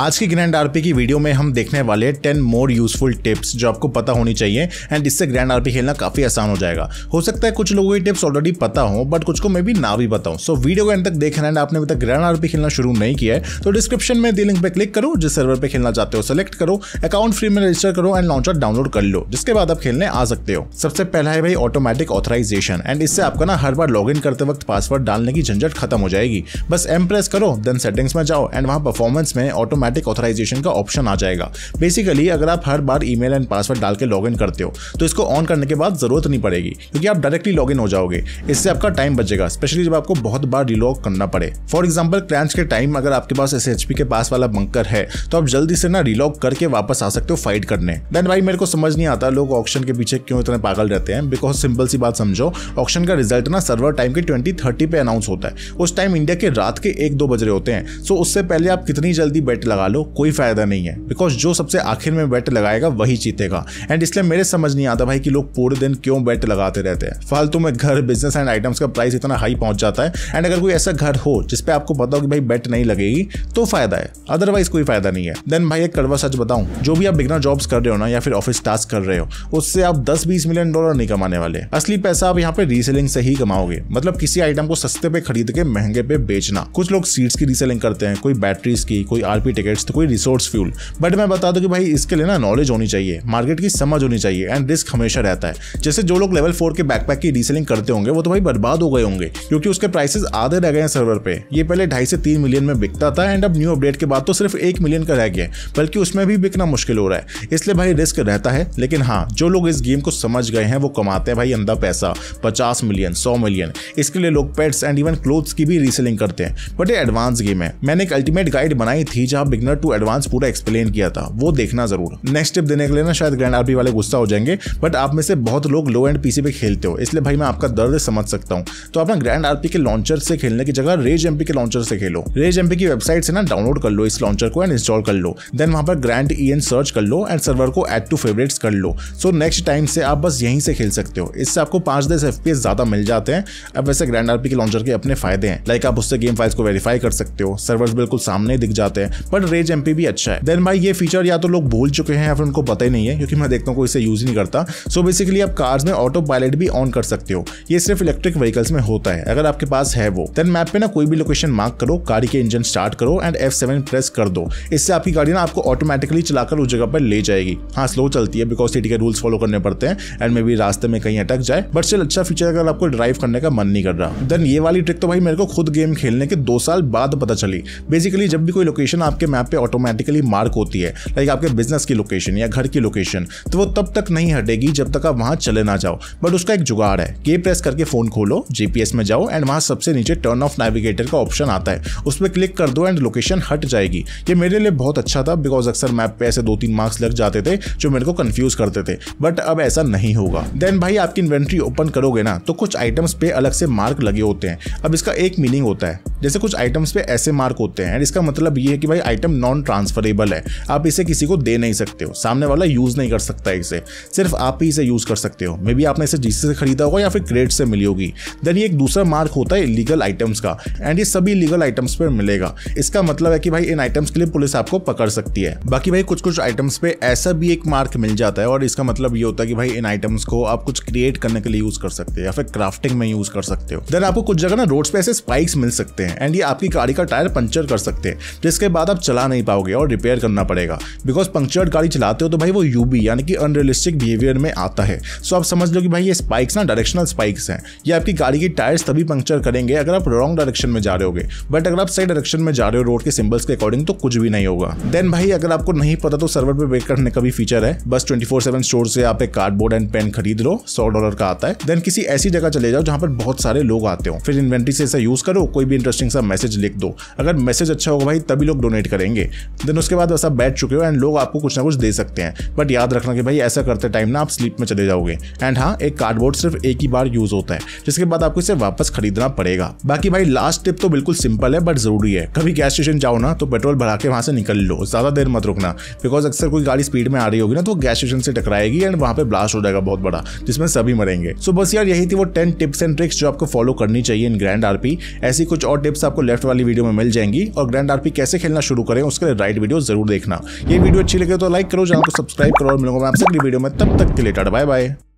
आज की grand RP की वीडियो में हम देखने वाले 10 मोर यूजफुल टिप्स जो आपको पता होनी चाहिए एंड इससे ग्रैंड आरपी खेलना काफी आसान हो जाएगा हो सकता है कुछ लोगों की टिप्स ऑलरेडी पता हो बट कुछ को मैं भी ना भी बताऊं सो so, वीडियो को एंड तक देखना एंड आपने अभी तक ग्रैंड आरपी खेलना शुरू नहीं किया है तो डिस्क्रिप्शन में दी लिंक पर क्लिक करो जिस सर्वर पर खेलना चाहते हो सेलेक्ट करो अकाउंट फ्री में रजिस्टर करो एंड लॉन्चर डाउनलोड कर लो जिसके बाद आप खेलने आ सकते हो सबसे पहला है भाई ऑटोमेटिक ऑथराइजेशन एंड इससे आपका ना हर बार लॉग करते वक्त पासवर्ड डालने की झंझट खत्म हो जाएगी बस एम प्रेस करो देन सेटिंग्स में जाओ एंड वहाँ परफॉर्मेंस में ऑटो ऑटोमेटिक ऑथराइजेशन का ऑप्शन आ जाएगा बेसिकली अगर आप हर बार ई एंड पासवर्ड डाल के लॉग करते हो तो इसको ऑन करने के बाद जरूरत नहीं पड़ेगी क्योंकि आप डायरेक्टली लॉग हो जाओगे इससे आपका टाइम बचेगा स्पेशली जब आपको बहुत बार रिलॉग करना पड़े फॉर एग्जाम्पल क्रांच के टाइम अगर आपके पास एस के पास वाला बंकर है तो आप जल्दी से ना रिलॉग करके वापस आ सकते हो फाइट करने देन भाई मेरे को समझ नहीं आता लोग ऑप्शन के पीछे क्यों इतने पागल रहते हैं बिकॉज सिंपल सी बात समझो ऑप्शन का रिजल्ट ना सर्वर टाइम के ट्वेंटी थर्टी पे अनाउंस होता है उस टाइम इंडिया के रात के एक दो बज रहे होते हैं सो उससे पहले आप कितनी जल्दी बेट लगा लो कोई फ़ायदा नहीं है बिकॉज जो सबसे आखिर में बैट लगाएगा वही जीतेगा एंड इसलिए मेरे समझ नहीं आता भाई कि लोग पूरे दिन क्यों बैट लगाते रहते हैं फालतू में घर बिजनेस एंड आइटम्स का प्राइस इतना हाई पहुंच जाता है एंड अगर कोई ऐसा घर हो जिसपे आपको पता हो कि भाई बैट नहीं लगेगी तो फायदा है अदरवाइज कोई फायदा नहीं है देन भाई एक कड़वा सच बताऊं जो भी आप बिगना जॉब्स कर रहे हो ना या फिर ऑफिस टास्क कर रहे हो उससे आप दस बीस मिलियन डॉलर नहीं कमाने वाले असली पैसा आप यहाँ पे रीसेलिंग से ही कमाओगे मतलब किसी आइटम को सस्ते पे खरीद के महंगे पे बेचना कुछ लोग सीड्स की रीसेलिंग करते हैं कोई बैटरीज की कोई आरपी टिकट्स तो कोई रिसोर्स फ्यूल बट मैं बता दूं कि भाई इसके लिए ना नॉलेज होनी चाहिए मार्केट की समझ होनी चाहिए एंड रिस्क हमेशा रहता है जैसे जो लोग लेवल फोर के बैकपैक की रीसेलिंग करते होंगे वो तो भाई बर्बाद हो गए होंगे क्योंकि उसके प्राइसेस आधे रह गए हैं सर्वर पे ये पहले ढाई से तीन मिलियन में बिकता था एंड अब न्यू अपडेट के बाद तो सिर्फ एक मिलियन का रह गया बल्कि उसमें भी बिकना मुश्किल हो रहा है इसलिए भाई रिस्क रहता है लेकिन हाँ जो लोग इस गेम को समझ गए हैं वो कमाते हैं भाई अंधा पैसा पचास मिलियन सौ मिलियन इसके लिए लोग पेट्स एंड इवन क्लोथ्स की भी रीसेलिंग करते हैं बट ये एडवांस गेम है मैंने एक अल्टीमेट गाइड बनाई थी जहाँ बिगनर टू एडवांस पूरा एक्सप्लेन किया था वो देखना जरूर नेक्स्ट टिप देने के लिए ना शायद ग्रैंड आरपी वाले गुस्सा हो जाएंगे बट आप में से बहुत लोग लो एंड पीसी पे खेलते हो इसलिए भाई मैं आपका दर्द समझ सकता हूँ तो आप ना ग्रैंड आरपी के लॉन्चर से खेलने की जगह रेज एमपी के लॉन्चर से खेलो रेज एमपी की वेबसाइट से ना डाउनलोड कर लो इस लॉन्चर को एंड इंस्टॉल कर लो देन वहां पर ग्रैंड ई सर्च कर लो एंड सर्वर को एड टू फेवरेट्स कर लो सो नेक्स्ट टाइम से आप बस यहीं से खेल सकते हो इससे आपको पांच दस एफ ज्यादा मिल जाते हैं अब वैसे ग्रैंड आरपी के लॉन्चर के अपने फायदे हैं लाइक आप उससे गेम फाइल्स को वेरीफाई कर सकते हो सर्वर बिल्कुल सामने दिख जाते हैं पर बट रेज एमपी भी अच्छा है देन भाई ये फीचर या तो लोग भूल चुके हैं या फिर उनको पता ही नहीं है क्योंकि मैं देखता हूँ कोई इसे यूज नहीं करता सो so बेसिकली आप कार्स में ऑटो पायलट भी ऑन कर सकते हो ये सिर्फ इलेक्ट्रिक व्हीकल्स में होता है अगर आपके पास है वो देन मैप पे ना कोई भी लोकेशन मार्क करो गाड़ी के इंजन स्टार्ट करो एंड एफ प्रेस कर दो इससे आपकी गाड़ी ना आपको ऑटोमेटिकली चलाकर उस जगह पर ले जाएगी हाँ स्लो चलती है बिकॉज सिटी के रूल्स फॉलो करने पड़ते हैं एंड मे बी रास्ते में कहीं अटक जाए बट स्टिल अच्छा फीचर अगर आपको ड्राइव करने का मन नहीं कर रहा देन ये वाली ट्रिक तो भाई मेरे को खुद गेम खेलने के दो साल बाद पता चली बेसिकली जब भी कोई लोकेशन आपके आपके मैप पे ऑटोमेटिकली मार्क होती है लाइक आपके बिजनेस की लोकेशन या घर की लोकेशन तो वो तब तक नहीं हटेगी जब तक आप वहाँ चले ना जाओ बट उसका एक जुगाड़ है के प्रेस करके फ़ोन खोलो जीपीएस में जाओ एंड वहाँ सबसे नीचे टर्न ऑफ नेविगेटर का ऑप्शन आता है उस पर क्लिक कर दो एंड लोकेशन हट जाएगी ये मेरे लिए बहुत अच्छा था बिकॉज अक्सर मैप पे ऐसे दो तीन मार्क्स लग जाते थे जो मेरे को कन्फ्यूज करते थे बट अब ऐसा नहीं होगा देन भाई आपकी इन्वेंट्री ओपन करोगे ना तो कुछ आइटम्स पे अलग से मार्क लगे होते हैं अब इसका एक मीनिंग होता है जैसे कुछ आइटम्स पे ऐसे मार्क होते हैं इसका मतलब ये है कि भाई आइटम नॉन ट्रांसफरेबल है आप इसे किसी को दे नहीं सकते हो सामने वाला यूज़ नहीं कर सकता इसे सिर्फ आप ही इसे यूज़ कर सकते हो मे बी आपने इसे जिससे से खरीदा होगा या फिर क्रेड से मिली होगी देन ये एक दूसरा मार्क होता है लीगल आइटम्स का एंड ये सभी लीगल आइटम्स पर मिलेगा इसका मतलब है कि भाई इन आइटम्स के लिए पुलिस आपको पकड़ सकती है बाकी भाई कुछ कुछ आइटम्स पे ऐसा भी एक मार्क मिल जाता है और इसका मतलब ये होता है कि भाई इन आइटम्स को आप कुछ क्रिएट करने के लिए यूज कर सकते हो या फिर क्राफ्टिंग में यूज कर सकते हो देन आपको कुछ जगह ना रोड्स पे ऐसे स्पाइक्स मिल सकते हैं एंड ये आपकी गाड़ी का टायर पंचर कर सकते हैं जिसके बाद आप चला नहीं पाओगे और रिपेयर करना पड़ेगा बिकॉज पंक्चर्ड गाड़ी चलाते हो तो भाई वो यूबी यानी कि अनरियलिस्टिक बिहेवियर में आता है सो so आप समझ लो कि भाई ये स्पाइक्स ना डायरेक्शनल स्पाइक्स हैं ये आपकी गाड़ी की टायर्स तभी पंक्चर करेंगे अगर आप रॉन्ग डायरेक्शन में जा रहे हो बट अगर आप सही डायरेक्शन में जा रहे हो रोड के सिंबल्स के अकॉर्डिंग तो कुछ भी नहीं होगा देन भाई अगर आपको नहीं पता तो सर्वर पर वेट करने का भी फीचर है बस ट्वेंटी फोर सेवन स्टोर से आप एक कार्डबोर्ड एंड पेन खरीद लो सौ डॉलर का आता है देन किसी ऐसी जगह चले जाओ जहाँ पर बहुत सारे लोग आते हो फिर इन्वेंट्री से ऐसा यूज करो कोई भी इंटरेस्टिंग सा मैसेज लिख दो अगर मैसेज अच्छा होगा भाई तभी लोग डोनेट करेंगे देन उसके बाद बस आप बैठ चुके हो एंड लोग आपको कुछ ना कुछ दे सकते हैं बट याद रखना कि भाई ऐसा करते टाइम ना आप स्लीप में चले जाओगे एंड हाँ एक कार्डबोर्ड सिर्फ एक ही बार यूज़ होता है जिसके बाद आपको इसे वापस खरीदना पड़ेगा बाकी भाई लास्ट टिप तो बिल्कुल सिंपल है बट ज़रूरी है कभी गैस स्टेशन जाओ ना तो पेट्रोल भरा के वहां से निकल लो ज़्यादा देर मत रुकना बिकॉज अक्सर कोई गाड़ी स्पीड में आ रही होगी ना तो गैस स्टेशन से टकराएगी एंड वहाँ पे ब्लास्ट हो जाएगा बहुत बड़ा जिसमें सभी मरेंगे सो so बस यार यही थी वो टेन टिप्स एंड ट्रिक्स जो आपको फॉलो करनी चाहिए इन ग्रैंड आरपी ऐसी कुछ और टिप्स आपको लेफ्ट वाली वीडियो में मिल जाएंगी और ग्रैंड आरपी कैसे खेलना शुरू शुरू करें उसके लिए राइट वीडियो जरूर देखना ये वीडियो अच्छी लगे तो लाइक करो चैनल को सब्सक्राइब करो और मिलूंगा मैं आपसे अगली वीडियो में तब तक के लिए टाटा बाय बाय